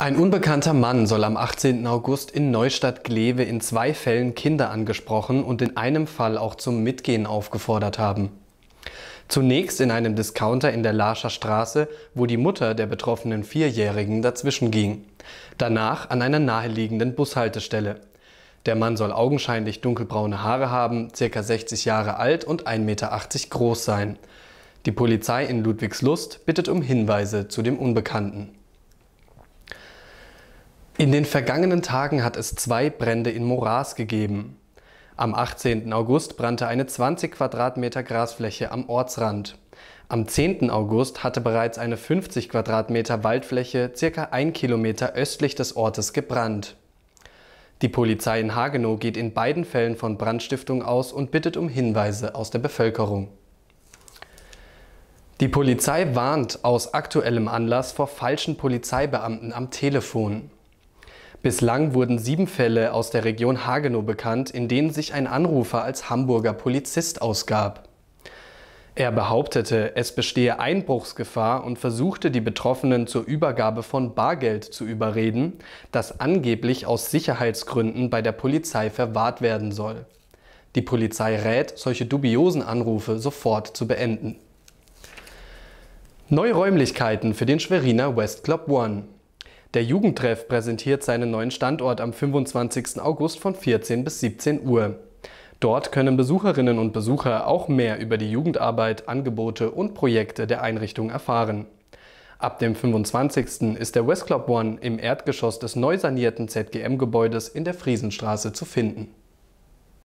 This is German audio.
Ein unbekannter Mann soll am 18. August in Neustadt-Glewe in zwei Fällen Kinder angesprochen und in einem Fall auch zum Mitgehen aufgefordert haben. Zunächst in einem Discounter in der Larscher Straße, wo die Mutter der betroffenen Vierjährigen dazwischen ging. Danach an einer naheliegenden Bushaltestelle. Der Mann soll augenscheinlich dunkelbraune Haare haben, ca. 60 Jahre alt und 1,80 Meter groß sein. Die Polizei in Ludwigslust bittet um Hinweise zu dem Unbekannten. In den vergangenen Tagen hat es zwei Brände in Moras gegeben. Am 18. August brannte eine 20 Quadratmeter Grasfläche am Ortsrand. Am 10. August hatte bereits eine 50 Quadratmeter Waldfläche circa ein Kilometer östlich des Ortes gebrannt. Die Polizei in Hagenow geht in beiden Fällen von Brandstiftung aus und bittet um Hinweise aus der Bevölkerung. Die Polizei warnt aus aktuellem Anlass vor falschen Polizeibeamten am Telefon. Bislang wurden sieben Fälle aus der Region Hagenow bekannt, in denen sich ein Anrufer als Hamburger Polizist ausgab. Er behauptete, es bestehe Einbruchsgefahr und versuchte die Betroffenen zur Übergabe von Bargeld zu überreden, das angeblich aus Sicherheitsgründen bei der Polizei verwahrt werden soll. Die Polizei rät, solche dubiosen Anrufe sofort zu beenden. Neue Räumlichkeiten für den Schweriner West Club One. Der Jugendtreff präsentiert seinen neuen Standort am 25. August von 14 bis 17 Uhr. Dort können Besucherinnen und Besucher auch mehr über die Jugendarbeit, Angebote und Projekte der Einrichtung erfahren. Ab dem 25. ist der Westclub One im Erdgeschoss des neu sanierten ZGM-Gebäudes in der Friesenstraße zu finden.